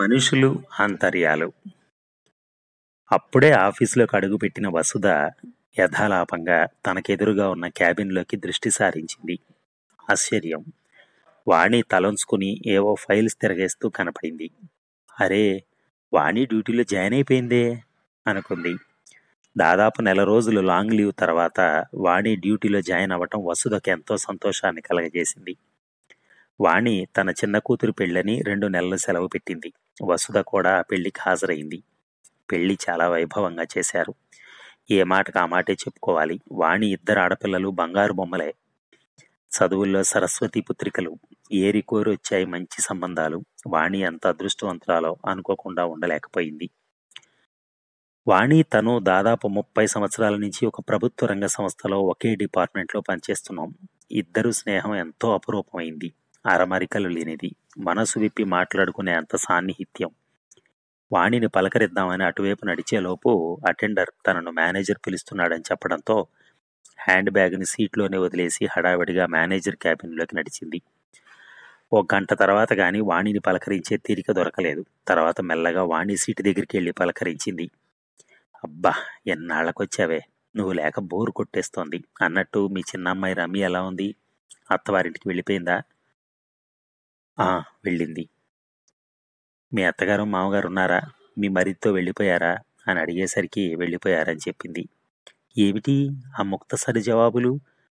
మనుషులు ఆంతర్యాలు అప్పుడే ఆఫీసులోకి అడుగుపెట్టిన వసుధ యథాలాపంగా తనకెదురుగా ఉన్న క్యాబిన్లోకి దృష్టి సారించింది ఆశ్చర్యం వాణి తలంచుకుని ఏవో ఫైల్స్ తిరగేస్తూ కనపడింది అరే వాణి డ్యూటీలో జాయిన్ అయిపోయిందే అనుకుంది దాదాపు నెల రోజులు లాంగ్ లీవ్ తర్వాత వాణి డ్యూటీలో జాయిన్ అవ్వటం వసుధకు ఎంతో సంతోషాన్ని కలగజేసింది వాణి తన చిన్న కూతురు పెళ్ళని రెండు నెలలు సెలవు పెట్టింది వసుధ కూడా పెళ్లికి హాజరైంది పెళ్లి చాలా వైభవంగా చేశారు ఏ మాటకు ఆ మాటే చెప్పుకోవాలి వాణి ఇద్దరు ఆడపిల్లలు బంగారు బొమ్మలే చదువుల్లో సరస్వతి పుత్రికలు ఏరికోరు వచ్చాయి మంచి సంబంధాలు వాణి ఎంత అదృష్టవంతురాలో అనుకోకుండా ఉండలేకపోయింది వాణి తను దాదాపు ముప్పై సంవత్సరాల నుంచి ఒక ప్రభుత్వ రంగ సంస్థలో ఒకే డిపార్ట్మెంట్లో పనిచేస్తున్నాం ఇద్దరు స్నేహం ఎంతో అపురూపమైంది అరమరికలు లేనిది మనసు విప్పి మాట్లాడుకునే అంత సాన్నిహిత్యం వాణిని పలకరిద్దామని అటువైపు నడిచేలోపు అటెండర్ తనను మేనేజర్ పిలుస్తున్నాడని చెప్పడంతో హ్యాండ్ బ్యాగ్ని సీట్లోనే వదిలేసి హడావిడిగా మేనేజర్ క్యాబిన్లోకి నడిచింది ఒక గంట తర్వాత కానీ వాణిని పలకరించే తీరిక దొరకలేదు తర్వాత మెల్లగా వాణి సీటు దగ్గరికి వెళ్ళి పలకరించింది అబ్బా ఎన్నాళ్ళకొచ్చావే నువ్వు లేక బోరు కొట్టేస్తోంది అన్నట్టు మీ చిన్న అమ్మాయి రమి ఎలా ఉంది అత్తవారింటికి వెళ్ళిపోయిందా ఆ వెళ్ళింది మీ అత్తగారు మామగారు ఉన్నారా మీ మరిదితో వెళ్ళిపోయారా అని అడిగేసరికి వెళ్ళిపోయారని చెప్పింది ఏమిటి ఆ ముక్తసరి జవాబులు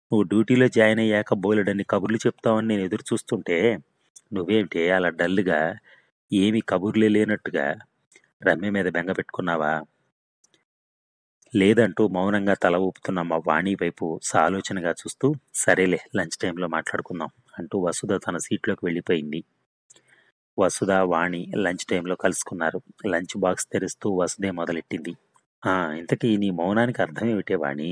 నువ్వు డ్యూటీలో జాయిన్ అయ్యాక బోలెడన్ని కబుర్లు చెప్తావని నేను ఎదురు చూస్తుంటే నువ్వేమిటి అలా డల్గా ఏమి కబుర్లే లేనట్టుగా రమ్య మీద బెంగ పెట్టుకున్నావా లేదంటూ మౌనంగా తల ఊపుతున్న మా వాణి వైపు సాలోచనగా చూస్తూ సరేలే లంచ్ టైంలో మాట్లాడుకుందాం అంటూ వసుధ తన సీట్లోకి వెళ్ళిపోయింది వసుధ వాణి లంచ్ టైంలో కలుసుకున్నారు లంచ్ బాక్స్ తెరుస్తూ వసుదే మొదలెట్టింది ఇంతకీ నీ మౌనానికి అర్థం ఏమిటే వాణి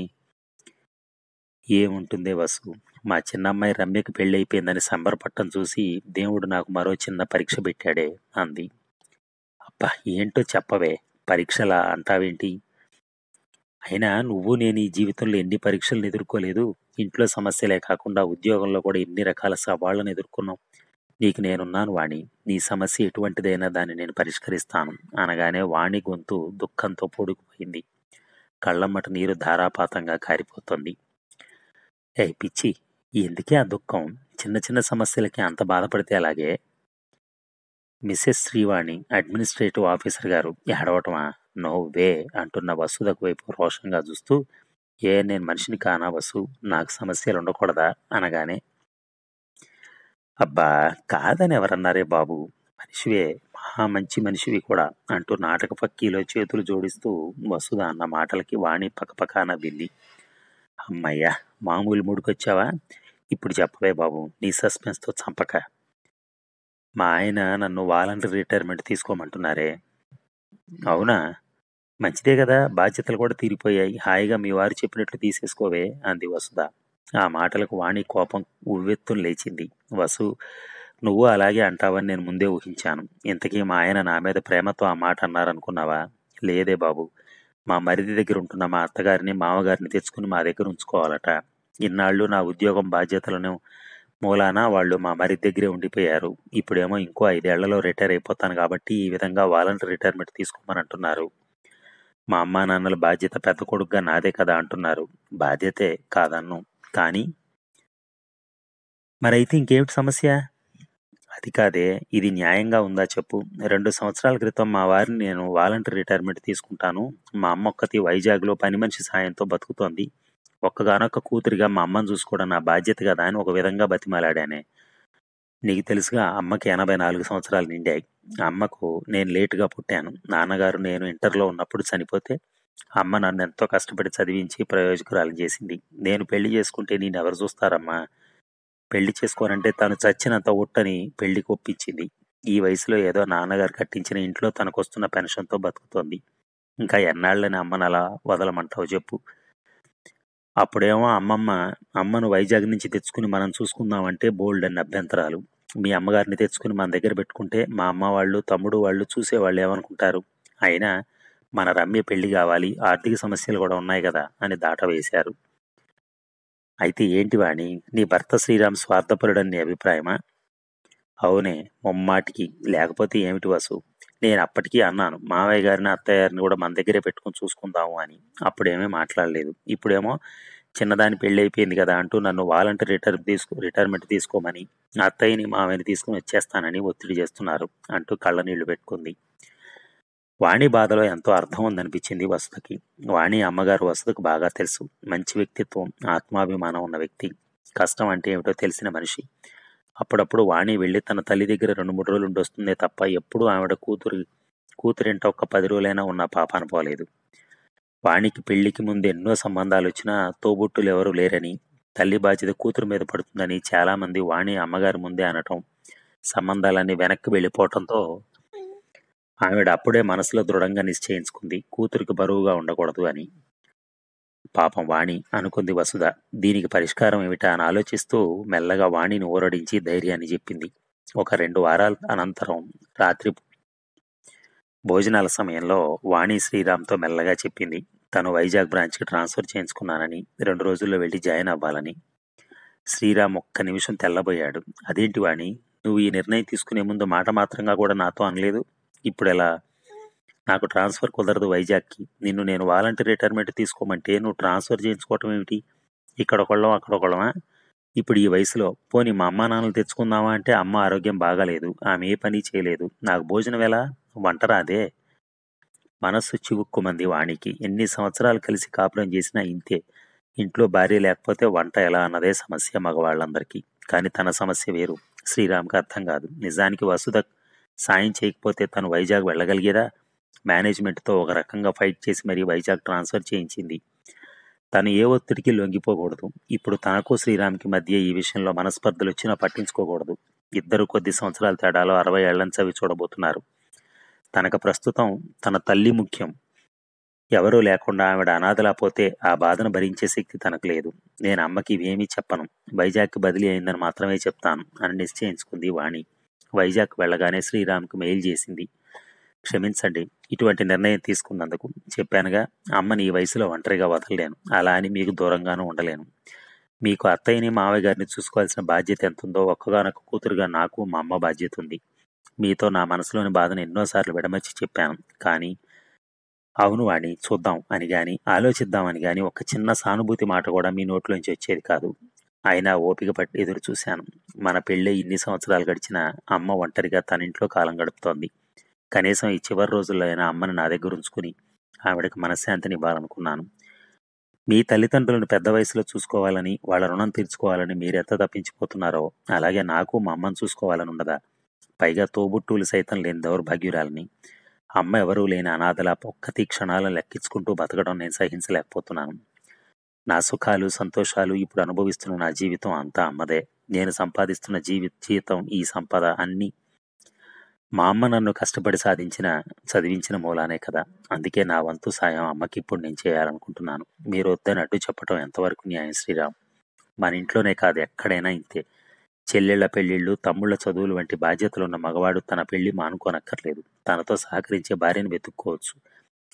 ఏముంటుందే వసు మా చిన్నమ్మాయి రమ్యకి పెళ్ళైపోయిందని సంబరపట్టం చూసి దేవుడు నాకు మరో చిన్న పరీక్ష పెట్టాడే అంది అబ్బా ఏంటో చెప్పవే పరీక్షలా అంటావేంటి అయినా నువ్వు నేను ఈ జీవితంలో ఎన్ని పరీక్షలను ఎదుర్కోలేదు ఇంట్లో సమస్యలే కాకుండా ఉద్యోగంలో కూడా ఎన్ని రకాల సవాళ్లను ఎదుర్కొన్నాం నీకు నేనున్నాను వాణి నీ సమస్య ఎటువంటిదైనా దాన్ని నేను పరిష్కరిస్తాను అనగానే వాణి గొంతు దుఃఖంతో పూడుకుపోయింది కళ్ళమ్మట నీరు ధారాపాతంగా కారిపోతుంది ఏ పిచ్చి ఎందుకే ఆ దుఃఖం చిన్న చిన్న సమస్యలకి అంత బాధపడితే అలాగే మిస్సెస్ శ్రీవాణి అడ్మినిస్ట్రేటివ్ ఆఫీసర్ గారు ఏడవటమా నో వే అంటున్న వసుదకు వైపు రోషంగా చూస్తూ ఏ నేను మనిషిని కానా వసు నాకు సమస్యలు ఉండకూడదా అనగానే అబ్బా కాదని ఎవరన్నారే బాబు మనిషివే మహా మంచి మనిషివి కూడా అంటూ నాటక పక్కీలో చేతులు జోడిస్తూ వసుద అన్న మాటలకి వాణి పక్కపక్కన వెళ్ళి అమ్మయ్యా మామూలు ముడికొచ్చావా ఇప్పుడు చెప్పవే బాబు నీ సస్పెన్స్తో చంపక మా ఆయన నన్ను వాలంటీర్ రిటైర్మెంట్ తీసుకోమంటున్నారే అవునా మంచిదే కదా బాధ్యతలు కూడా తీరిపోయాయి హాయిగా మీ వారు చెప్పినట్లు తీసేసుకోవే అంది వసుధ ఆ మాటలకు వాణి కోపం ఉవ్వెత్తులు లేచింది వసు నువ్వు అలాగే అంటావని నేను ముందే ఊహించాను ఇంతకీ మా ఆయన నా మీద ప్రేమతో ఆ మాట అన్నారనుకున్నావా లేదే బాబు మా మరిది దగ్గర ఉంటున్న మా అత్తగారిని మామగారిని తెచ్చుకుని మా దగ్గర ఉంచుకోవాలట ఇన్నాళ్ళు నా ఉద్యోగం బాధ్యతలను మూలాన వాళ్ళు మా మరిది దగ్గరే ఉండిపోయారు ఇప్పుడేమో ఇంకో ఐదేళ్లలో రిటైర్ అయిపోతాను కాబట్టి ఈ విధంగా వాలంటీర్ రిటైర్మెంట్ తీసుకోమని అంటున్నారు మా అమ్మా నాన్నల బాధ్యత పెద్ద కొడుకుగా నాదే కదా అంటున్నారు బాధ్యతే కాదన్ను కానీ మరైతే ఇంకేమిటి సమస్య అది కాదే ఇది న్యాయంగా ఉందా చెప్పు రెండు సంవత్సరాల క్రితం మా వారిని నేను వాలంటీర్ రిటైర్మెంట్ తీసుకుంటాను మా అమ్మ ఒక్కతి వైజాగ్లో పని మనిషి సాయంతో బతుకుతోంది ఒక్కగానొక్క కూతురిగా మా అమ్మను చూసుకోవడం నా బాధ్యత కదా అని ఒక విధంగా బతిమాలాడానే నీకు తెలుసుగా అమ్మకి ఎనభై నాలుగు సంవత్సరాలు నిండాయి అమ్మకు నేను లేటుగా పుట్టాను నాన్నగారు నేను ఇంటర్లో ఉన్నప్పుడు చనిపోతే అమ్మ నన్ను ఎంతో కష్టపడి చదివించి ప్రయోజకురాలు చేసింది నేను పెళ్లి చేసుకుంటే నేను ఎవరు చూస్తారమ్మా పెళ్లి చేసుకోనంటే తను చచ్చినంత ఉట్టని పెళ్లికి ఒప్పించింది ఈ వయసులో ఏదో నాన్నగారు కట్టించిన ఇంట్లో తనకొస్తున్న పెన్షన్తో బతుకుతోంది ఇంకా ఎన్నాళ్ళని అమ్మను అలా వదలమంటావు చెప్పు అప్పుడేమో అమ్మమ్మ అమ్మను వైజాగ్ నుంచి తెచ్చుకుని మనం చూసుకుందామంటే బోల్డ్ అని అభ్యంతరాలు మీ అమ్మగారిని తెచ్చుకుని మన దగ్గర పెట్టుకుంటే మా అమ్మ వాళ్ళు తమ్ముడు వాళ్ళు చూసేవాళ్ళు ఏమనుకుంటారు అయినా మన రమ్య పెళ్లి కావాలి ఆర్థిక సమస్యలు కూడా ఉన్నాయి కదా అని దాట వేశారు అయితే ఏంటి వాణి నీ భర్త శ్రీరామ్ స్వార్థపరుడని నీ అభిప్రాయమా అవునే ముమ్మాటికి లేకపోతే ఏమిటి వసు నేను అప్పటికీ అన్నాను మావయ్య గారిని అత్తయ్య గారిని కూడా మన దగ్గరే పెట్టుకుని చూసుకుందాము అని అప్పుడేమీ మాట్లాడలేదు ఇప్పుడేమో చిన్నదాని పెళ్ళి అయిపోయింది కదా అంటూ నన్ను వాలంటీర్ రిటైర్ తీసుకు రిటైర్మెంట్ తీసుకోమని నా అత్తయ్యని మామయ్యని తీసుకుని వచ్చేస్తానని ఒత్తిడి చేస్తున్నారు అంటూ కళ్ళ నీళ్లు పెట్టుకుంది వాణి బాధలో ఎంతో అర్థం ఉందనిపించింది వసతికి వాణి అమ్మగారు వసతికి బాగా తెలుసు మంచి వ్యక్తిత్వం ఆత్మాభిమానం ఉన్న వ్యక్తి కష్టం అంటే ఏమిటో తెలిసిన మనిషి అప్పుడప్పుడు వాణి వెళ్ళి తన తల్లి దగ్గర రెండు మూడు రోజులు ఉండొస్తుందే తప్ప ఎప్పుడూ ఆవిడ కూతురు కూతురింట ఒక్క పది రోజులైనా ఉన్న పాప అనుకోలేదు వాణికి పెళ్లికి ముందు ఎన్నో సంబంధాలు వచ్చినా తోబుట్టులు ఎవరూ లేరని తల్లి బాధ్యత కూతురు మీద పడుతుందని చాలామంది వాణి అమ్మగారి ముందే అనటం సంబంధాలన్నీ వెనక్కి వెళ్ళిపోవటంతో ఆవిడ అప్పుడే మనసులో దృఢంగా నిశ్చయించుకుంది కూతురికి బరువుగా ఉండకూడదు అని పాపం వాణి అనుకుంది వసుధ దీనికి పరిష్కారం ఏమిటా అని ఆలోచిస్తూ మెల్లగా వాణిని ఊరడించి ధైర్యాన్ని చెప్పింది ఒక రెండు వారాల అనంతరం రాత్రి భోజనాల సమయంలో వాణి శ్రీరామ్తో మెల్లగా చెప్పింది తను వైజాగ్ బ్రాంచ్కి ట్రాన్స్ఫర్ చేయించుకున్నానని రెండు రోజుల్లో వెళ్ళి జాయిన్ అవ్వాలని శ్రీరామ్ ఒక్క నిమిషం తెల్లబోయాడు అదేంటి వాణి నువ్వు ఈ నిర్ణయం తీసుకునే ముందు మాట మాత్రంగా కూడా నాతో అనలేదు ఇప్పుడు ఎలా నాకు ట్రాన్స్ఫర్ కుదరదు వైజాగ్కి నిన్ను నేను వాలంటీర్ రిటైర్మెంట్ తీసుకోమంటే నువ్వు ట్రాన్స్ఫర్ చేయించుకోవటం ఏమిటి ఇక్కడ ఒకళ్ళం అక్కడ ఒకళ్ళమా ఇప్పుడు ఈ వయసులో పోనీ మా అమ్మ నాన్నలు తెచ్చుకుందామా అంటే అమ్మ ఆరోగ్యం బాగాలేదు ఆమె ఏ పని చేయలేదు నాకు భోజనం ఎలా వంటరాదే మనస్సు చివుక్కుమంది వాణికి ఎన్ని సంవత్సరాలు కలిసి కాపురం చేసినా ఇంతే ఇంట్లో భార్య లేకపోతే వంట ఎలా అన్నదే సమస్య మగవాళ్ళందరికీ కానీ తన సమస్య వేరు శ్రీరామ్కి అర్థం కాదు నిజానికి వసుధ సాయం చేయకపోతే తను వైజాగ్ వెళ్ళగలిగేదా మేనేజ్మెంట్తో ఒక రకంగా ఫైట్ చేసి మరీ వైజాగ్ ట్రాన్స్ఫర్ చేయించింది తను ఏ ఒత్తిడికి లొంగిపోకూడదు ఇప్పుడు తనకు శ్రీరామ్కి మధ్య ఈ విషయంలో మనస్పర్ధలు వచ్చినా పట్టించుకోకూడదు ఇద్దరు కొద్ది సంవత్సరాల తేడాలో అరవై ఏళ్ళని చవి చూడబోతున్నారు తనకు ప్రస్తుతం తన తల్లి ముఖ్యం ఎవరూ లేకుండా ఆవిడ అనాథలా పోతే ఆ బాధను భరించే శక్తి తనకు లేదు నేను అమ్మకి ఇవేమీ చెప్పను వైజాగ్కి బదిలీ అయిందని మాత్రమే చెప్తాను అని నిశ్చయించుకుంది వాణి వైజాగ్ వెళ్ళగానే శ్రీరామ్కి మెయిల్ చేసింది క్షమించండి ఇటువంటి నిర్ణయం తీసుకున్నందుకు చెప్పానుగా అమ్మని ఈ వయసులో ఒంటరిగా వదలలేను అలా అని మీకు దూరంగానూ ఉండలేను మీకు అత్తయ్యని మావయ్య గారిని చూసుకోవాల్సిన బాధ్యత ఎంత ఉందో ఒక్కగానొక్క కూతురుగా నాకు మా అమ్మ బాధ్యత ఉంది మీతో నా మనసులోని బాధను ఎన్నోసార్లు విడమర్చి చెప్పాను కానీ అవును వాణి చూద్దాం అని కానీ ఆలోచిద్దామని కానీ ఒక చిన్న సానుభూతి మాట కూడా మీ నోట్లోంచి వచ్చేది కాదు అయినా ఓపిక పట్టి ఎదురు చూశాను మన పెళ్ళే ఇన్ని సంవత్సరాలు గడిచిన అమ్మ ఒంటరిగా తన ఇంట్లో కాలం గడుపుతోంది కనీసం ఈ చివరి రోజుల్లో అయినా అమ్మని నా దగ్గర ఉంచుకుని ఆవిడకి మనశ్శాంతిని ఇవ్వాలనుకున్నాను మీ తల్లిదండ్రులను పెద్ద వయసులో చూసుకోవాలని వాళ్ళ రుణం తీర్చుకోవాలని మీరెంత తప్పించిపోతున్నారో అలాగే నాకు మా అమ్మను చూసుకోవాలని ఉండదా పైగా తోబుట్టువులు సైతం లేని దౌర్భాగ్యురాలని అమ్మ ఎవరూ లేని అనాథల పొక్కతి క్షణాలను లెక్కించుకుంటూ బతకడం నేను సహించలేకపోతున్నాను నా సుఖాలు సంతోషాలు ఇప్పుడు అనుభవిస్తున్న నా జీవితం అంతా అమ్మదే నేను సంపాదిస్తున్న జీవి జీవితం ఈ సంపద అన్ని మా అమ్మ నన్ను కష్టపడి సాధించిన చదివించిన మూలానే కదా అందుకే నా వంతు సాయం అమ్మకి ఇప్పుడు నేను చేయాలనుకుంటున్నాను మీరు వద్దని అడ్డు చెప్పడం ఎంతవరకు న్యాయం శ్రీరామ్ మన ఇంట్లోనే కాదు ఎక్కడైనా ఇంతే చెల్లెళ్ల పెళ్లిళ్ళు తమ్ముళ్ల చదువులు వంటి బాధ్యతలున్న మగవాడు తన పెళ్లి మానుకోనక్కర్లేదు తనతో సహకరించే భార్యను వెతుక్కోవచ్చు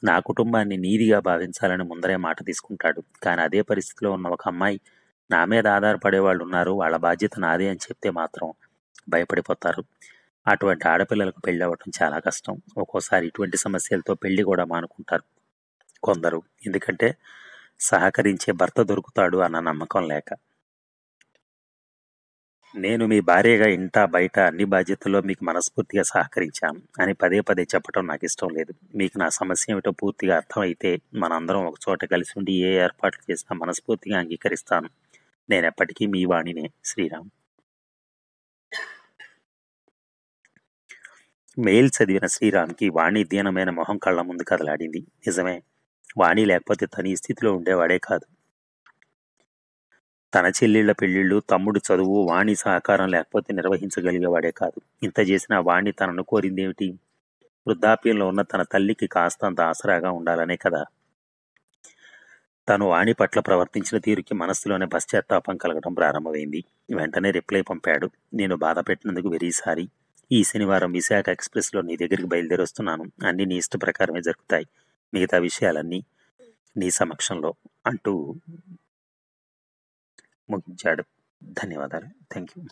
నా కుటుంబాన్ని నీదిగా భావించాలని ముందరే మాట తీసుకుంటాడు కానీ అదే పరిస్థితిలో ఉన్న ఒక అమ్మాయి నా మీద ఆధారపడే వాళ్ళు ఉన్నారు వాళ్ళ బాధ్యత నాదే అని చెప్తే మాత్రం భయపడిపోతారు అటువంటి ఆడపిల్లలకు పెళ్ళి అవ్వటం చాలా కష్టం ఒక్కోసారి ఇటువంటి సమస్యలతో పెళ్లి కూడా మానుకుంటారు కొందరు ఎందుకంటే సహకరించే భర్త దొరుకుతాడు అన్న నమ్మకం లేక నేను మీ భార్యగా ఇంట బయట అన్ని బాధ్యతల్లో మీకు మనస్ఫూర్తిగా సహకరించాను అని పదే పదే చెప్పడం నాకు ఇష్టం లేదు మీకు నా సమస్య ఏమిటో పూర్తిగా అర్థమైతే మనందరం ఒక చోట కలిసి ఉండి ఏ ఏర్పాట్లు చేసినా మనస్ఫూర్తిగా అంగీకరిస్తాను నేను ఎప్పటికీ మీ వాణినే శ్రీరామ్ మెయిల్ చదివిన శ్రీరామ్కి వాణి దీనమైన మొహం కళ్ళ ముందు కదలాడింది నిజమే వాణి లేకపోతే తని ఈ స్థితిలో ఉండేవాడే కాదు తన చెల్లెళ్ల పెళ్లిళ్ళు తమ్ముడు చదువు వాణి సహకారం లేకపోతే నిర్వహించగలిగేవాడే కాదు ఇంత చేసినా వాణ్ణి తనను కోరిందేమిటి వృద్ధాప్యంలో ఉన్న తన తల్లికి కాస్తంత ఆసరాగా ఉండాలనే కదా తను వాణి పట్ల ప్రవర్తించిన తీరుకి మనస్సులోనే పశ్చాత్తాపం కలగడం ప్రారంభమైంది వెంటనే రిప్లై పంపాడు నేను బాధ పెట్టినందుకు వెరీసారి ఈ శనివారం విశాఖ ఎక్స్ప్రెస్లో నీ దగ్గరికి వస్తున్నాను అన్నీ నీ ఇష్ట ప్రకారమే జరుగుతాయి మిగతా విషయాలన్నీ నీ సమక్షంలో అంటూ ముగించాడు ధన్యవాదాలు థ్యాంక్ యూ